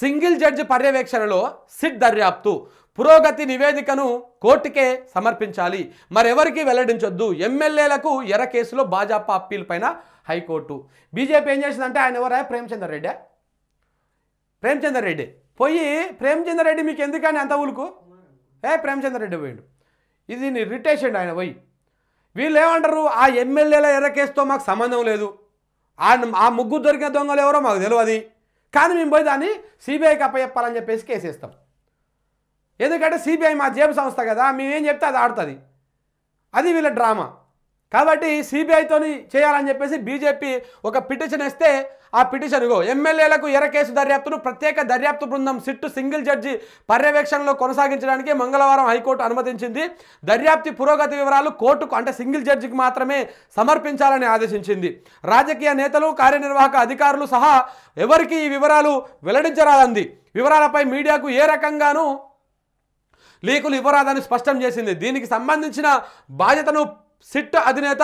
single judge పర్యవేక్షణలో SIT దర్యాప్తు పురోగతి నివేదికను కోర్టుకే సమర్పించాలి మరెవరికి వెల్లడించొద్దు ఎమ్మెల్యేలకు ఎర్ర కేసులో భాజపా అప్పీల్ పైన హైకోర్టు బీజేపీ ఏం చేసిందంటే ఆయన ఎవరా ప్రేమచందర్ రెడ్డి ప్రేమచందర్ రెడ్డి పోయి ప్రేమచందర్ రెడ్డి మీకు ఎందుకని అంత ఊలుకు ఏ ప్రేమచందర్ రెడ్డి పోయిండు ఇది రిటేషన్ ఆయన పోయి వీళ్ళు ఏమంటారు ఆ ఎమ్మెల్యేల ఎర్ర కేసుతో మాకు సంబంధం లేదు ఆ ముగ్గురు దొరికిన దొంగలు ఎవరో మాకు తెలియదు కానీ మేము పోయి దాన్ని సిబిఐకి అప్పచెప్పాలని చెప్పేసి కేసేస్తాం ఎందుకంటే సిబిఐ మా జేబు సంస్థ కదా మేమేం చెప్తే అది ఆడుతుంది అది వీళ్ళ డ్రామా కాబట్టి సిబిఐతో చేయాలని చెప్పేసి బీజేపీ ఒక పిటిషన్ వేస్తే ఆ పిటిషన్గో ఎమ్మెల్యేలకు ఎరకేసు దర్యాప్తును ప్రత్యేక దర్యాప్తు బృందం సిట్టు సింగిల్ జడ్జి పర్యవేక్షణలో కొనసాగించడానికి మంగళవారం హైకోర్టు అనుమతించింది దర్యాప్తు పురోగతి వివరాలు కోర్టుకు అంటే సింగిల్ జడ్జికి మాత్రమే సమర్పించాలని ఆదేశించింది రాజకీయ నేతలు కార్యనిర్వాహక అధికారులు సహా ఎవరికి ఈ వివరాలు వెల్లడించరాదంది వివరాలపై మీడియాకు ఏ రకంగానూ లీకులు ఇవ్వరాదని స్పష్టం చేసింది దీనికి సంబంధించిన బాధ్యతను సిట్ అధినేత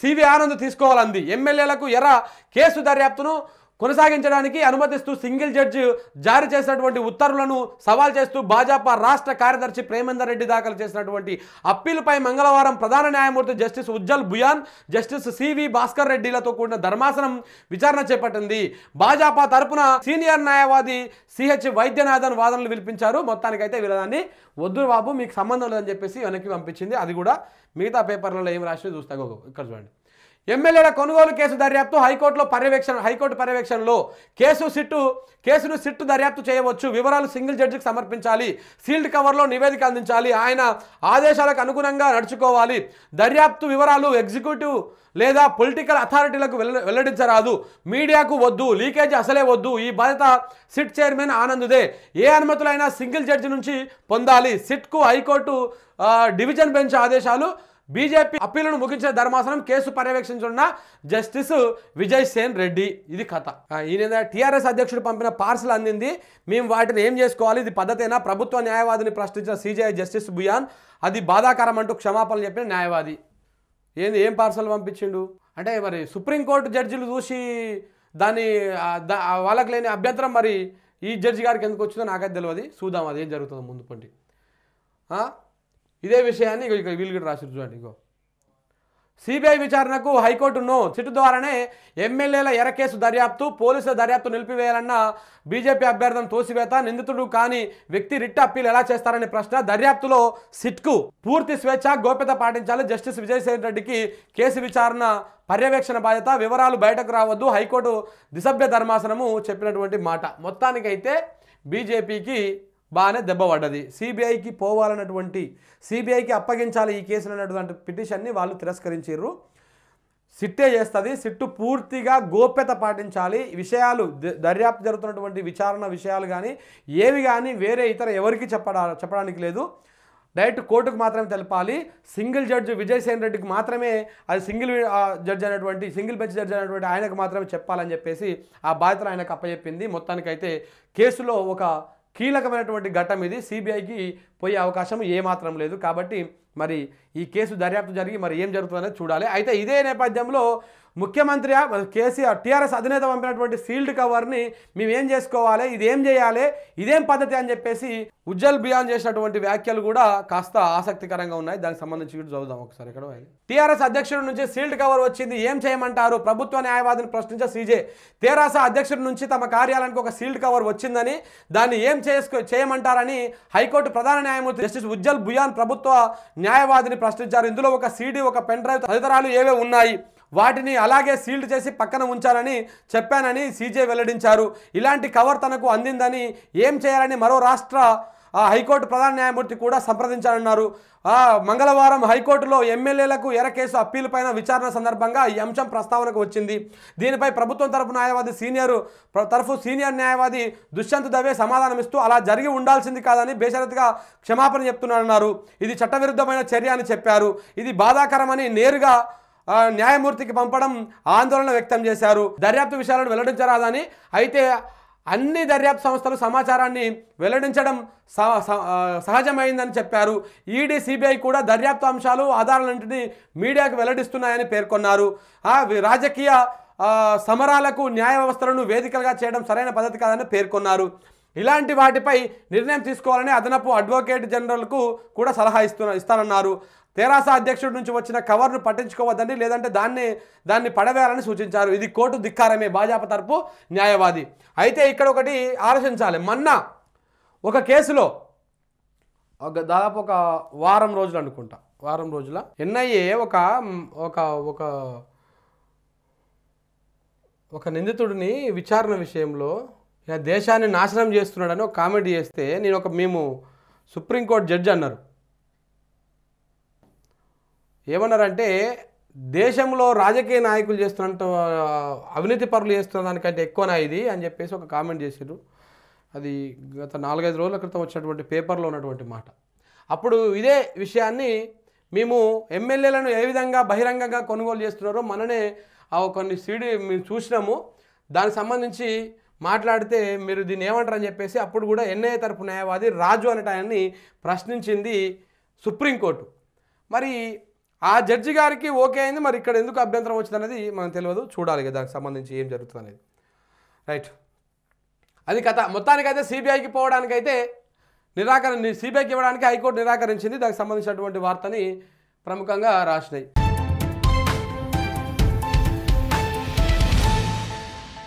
సివి ఆనంద్ తీసుకోవాలంది ఎమ్మెల్యేలకు ఎర్ర కేసు దర్యాప్తును కొనసాగించడానికి అనుమతిస్తూ సింగిల్ జడ్జి జారీ చేసినటువంటి ఉత్తర్వులను సవాల్ చేస్తూ భాజపా రాష్ట్ర కార్యదర్శి ప్రేమేందర్ రెడ్డి దాఖలు చేసినటువంటి అప్పీల్పై మంగళవారం ప్రధాన న్యాయమూర్తి justice Ujjal Bhuyan justice CV Bhaskar రెడ్డిలతో కూడిన ధర్మాసనం విచారణ చేపట్టింది భాజపా తరపున సీనియర్ న్యాయవాది సిహెచ్ వైద్యనాథన్ వాదనలు మొత్తానికి మొత్తానికైతే వీళ్ళదాన్ని వద్దు బాబు మీకు సంబంధం లేదని చెప్పేసి వెనక్కి పంపించింది అది కూడా మిగతా పేపర్లలో ఏం రాసి చూస్తాగో ఇక్కడ చూడండి ఎమ్మెల్యేల కొనుగోలు కేసు దర్యాప్తు హైకోర్టులో పర్యవేక్షణ హైకోర్టు పర్యవేక్షణలో కేసు సిట్టు కేసును సిట్టు దర్యాప్తు చేయవచ్చు వివరాలు సింగిల్ జడ్జికి సమర్పించాలి సీల్డ్ కవర్లో నివేదిక అందించాలి ఆయన ఆదేశాలకు అనుగుణంగా నడుచుకోవాలి దర్యాప్తు వివరాలు ఎగ్జిక్యూటివ్ లేదా పొలిటికల్ అథారిటీలకు వెల్లడించరాదు మీడియాకు వద్దు లీకేజ్ అసలే వద్దు ఈ బాధ్యత సిట్ చైర్మన్ ఆనందుదే ఏ అనుమతులైనా సింగిల్ జడ్జి నుంచి పొందాలి సిట్కు హైకోర్టు డివిజన్ బెంచ్ ఆదేశాలు బీజేపీ అప్పీలను ముగించిన ధర్మాసనం కేసు పర్యవేక్షించున్న జస్టిస్ విజయ్ సేన్ రెడ్డి ఇది కథ ఈయన టీఆర్ఎస్ అధ్యక్షుడు పంపిన పార్సల్ అందింది మేము వాటిని ఏం చేసుకోవాలి ఇది పద్ధతేనా ప్రభుత్వ న్యాయవాదిని ప్రశ్నించిన సీజీఐ జస్టిస్ బుయాన్ అది బాధాకరం అంటూ క్షమాపణలు చెప్పిన న్యాయవాది ఏంది ఏం పార్సల్ పంపించిండు అంటే మరి సుప్రీంకోర్టు జడ్జిలు చూసి దాన్ని వాళ్ళకు లేని అభ్యంతరం మరి ఈ జడ్జి గారికి ఎందుకు వచ్చిందో నాకైతే తెలియదు చూద్దాం అది ఏం జరుగుతుందో ముందు పండి ఇదే విషయాన్ని ఇక వీళ్ళు కూడా రాసి చూడండి ఇగో సిబిఐ విచారణకు హైకోర్టును సిట్ ద్వారానే ఎమ్మెల్యేల ఎరకేసు దర్యాప్తు పోలీసుల దర్యాప్తు నిలిపివేయాలన్న బీజేపీ అభ్యర్థం తోసివేత నిందితుడు కాని వ్యక్తి రిట్ అప్పీల్ ఎలా చేస్తారనే ప్రశ్న దర్యాప్తులో సిట్కు పూర్తి స్వేచ్ఛ గోప్యత పాటించాలి జస్టిస్ విజయసేన్ రెడ్డికి కేసు విచారణ పర్యవేక్షణ బాధ్యత వివరాలు బయటకు రావద్దు హైకోర్టు దిసభ్య ధర్మాసనము చెప్పినటువంటి మాట మొత్తానికైతే బీజేపీకి బాగానే దెబ్బ పడ్డది సిబిఐకి పోవాలన్నటువంటి సిబిఐకి అప్పగించాలి ఈ కేసులు అన్నటువంటి పిటిషన్ని వాళ్ళు తిరస్కరించారు సిట్టే చేస్తుంది సిట్టు పూర్తిగా గోప్యత పాటించాలి విషయాలు దర్యాప్తు జరుగుతున్నటువంటి విచారణ విషయాలు కానీ ఏవి కానీ వేరే ఇతర ఎవరికి చెప్పడా చెప్పడానికి లేదు డైరెక్ట్ కోర్టుకు మాత్రమే తెలపాలి సింగిల్ జడ్జి విజయసేన్ రెడ్డికి మాత్రమే అది సింగిల్ జడ్జి అయినటువంటి సింగిల్ బెంచ్ జడ్జి అయినటువంటి ఆయనకు మాత్రమే చెప్పాలని చెప్పేసి ఆ బాధ్యతను ఆయనకు అప్పచెప్పింది మొత్తానికైతే కేసులో ఒక కీలకమైనటువంటి ఘట్టం ఇది సిబిఐకి పోయే అవకాశం ఏమాత్రం లేదు కాబట్టి మరి ఈ కేసు దర్యాప్తు జరిగి మరి ఏం జరుగుతుందనేది చూడాలి అయితే ఇదే నేపథ్యంలో ముఖ్యమంత్రి కేసీఆర్ టీఆర్ఎస్ అధినేత పంపినటువంటి ఫీల్డ్ కవర్ని మేమేం చేసుకోవాలి ఇదేం చేయాలి ఇదేం పద్ధతి అని చెప్పేసి ఉజ్జల్ బియాన్ చేసినటువంటి వ్యాఖ్యలు కూడా కాస్త ఆసక్తికరంగా ఉన్నాయి దానికి సంబంధించి కూడా చదువుదాం ఒకసారి ఇక్కడ టీఆర్ఎస్ అధ్యక్షుడి నుంచి ఫీల్డ్ కవర్ వచ్చింది ఏం చేయమంటారు ప్రభుత్వ న్యాయవాదిని ప్రశ్నించే సీజే తీరాస అధ్యక్షుడి నుంచి తమ కార్యాలయానికి ఒక సీల్డ్ కవర్ వచ్చిందని దాన్ని ఏం చేసుకో చేయమంటారని హైకోర్టు ప్రధాన న్యాయమూర్తి జస్టిస్ ఉజ్జల్ బుయాన్ ప్రభుత్వ న్యాయవాదిని ప్రశ్నించారు ఇందులో ఒక సీడీ ఒక పెన్ డ్రైవ్ తదితరాలు ఏవే ఉన్నాయి వాటిని అలాగే సీల్డ్ చేసి పక్కన ఉంచాలని చెప్పానని సీజే వెల్లడించారు ఇలాంటి కవర్ తనకు అందిందని ఏం చేయాలని మరో రాష్ట్ర ఆ హైకోర్టు ప్రధాన న్యాయమూర్తి కూడా సంప్రదించాలన్నారు మంగళవారం హైకోర్టులో ఎమ్మెల్యేలకు ఎర కేసు పైన విచారణ సందర్భంగా ఈ అంశం ప్రస్తావనకు వచ్చింది దీనిపై ప్రభుత్వం తరపు న్యాయవాది సీనియర్ తరఫు సీనియర్ న్యాయవాది దుష్యంత్ దవే సమాధానమిస్తూ అలా జరిగి ఉండాల్సింది కాదని బేషరత్గా క్షమాపణ చెప్తున్నారన్నారు ఇది చట్టవిరుద్ధమైన చర్య అని చెప్పారు ఇది బాధాకరమని నేరుగా న్యాయమూర్తికి పంపడం ఆందోళన వ్యక్తం చేశారు దర్యాప్తు విషయాలను వెల్లడించరాదని అయితే అన్ని దర్యాప్తు సంస్థలు సమాచారాన్ని వెల్లడించడం సహజమైందని చెప్పారు ఈడీ సిబిఐ కూడా దర్యాప్తు అంశాలు ఆధారాలన్నింటినీ మీడియాకు వెల్లడిస్తున్నాయని పేర్కొన్నారు రాజకీయ సమరాలకు న్యాయ వ్యవస్థలను వేదికలుగా చేయడం సరైన పద్ధతి కాదని పేర్కొన్నారు ఇలాంటి వాటిపై నిర్ణయం తీసుకోవాలని అదనపు అడ్వకేట్ జనరల్కు కూడా సలహా ఇస్తు ఇస్తానన్నారు తెరాస అధ్యక్షుడి నుంచి వచ్చిన కవర్ను పట్టించుకోవద్దండి లేదంటే దాన్ని దాన్ని పడవేయాలని సూచించారు ఇది కోర్టు ధిక్కారమే భాజపా తరపు న్యాయవాది అయితే ఇక్కడ ఒకటి ఆలోచించాలి మొన్న ఒక కేసులో ఒక దాదాపు ఒక వారం రోజులు అనుకుంటా వారం రోజుల ఎన్ఐఏ ఒక ఒక ఒక ఒక నిందితుడిని విచారణ విషయంలో ఇక దేశాన్ని నాశనం చేస్తున్నాడని ఒక కామెంట్ చేస్తే నేను ఒక మేము సుప్రీంకోర్టు జడ్జి అన్నారు ఏమన్నారంటే దేశంలో రాజకీయ నాయకులు చేస్తున్నంత అవినీతి పరులు చేస్తున్న దానికంటే ఎక్కువనా ఇది అని చెప్పేసి ఒక కామెంట్ చేశారు అది గత నాలుగైదు రోజుల క్రితం వచ్చినటువంటి పేపర్లో ఉన్నటువంటి మాట అప్పుడు ఇదే విషయాన్ని మేము ఎమ్మెల్యేలను ఏ విధంగా బహిరంగంగా కొనుగోలు చేస్తున్నారో మననే కొన్ని సీడీ మేము చూసినాము దానికి సంబంధించి మాట్లాడితే మీరు దీన్ని ఏమంటారు అని చెప్పేసి అప్పుడు కూడా ఎన్ఐఏ తరపు న్యాయవాది రాజు అనే ఆయన్ని ప్రశ్నించింది సుప్రీంకోర్టు మరి ఆ జడ్జి గారికి ఓకే అయింది మరి ఇక్కడ ఎందుకు అభ్యంతరం వచ్చింది అనేది మనం తెలియదు చూడాలి దానికి సంబంధించి ఏం జరుగుతుంది అనేది రైట్ అది కథ మొత్తానికైతే సిబిఐకి పోవడానికైతే నిరాకరణ సిబిఐకి ఇవ్వడానికి హైకోర్టు నిరాకరించింది దానికి సంబంధించినటువంటి వార్తని ప్రముఖంగా రాసినాయి